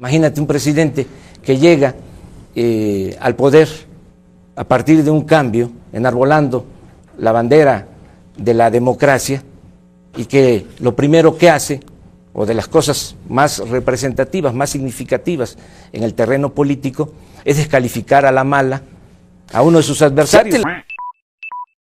Imagínate un presidente que llega eh, al poder a partir de un cambio, enarbolando la bandera de la democracia y que lo primero que hace, o de las cosas más representativas, más significativas en el terreno político, es descalificar a la mala a uno de sus adversarios.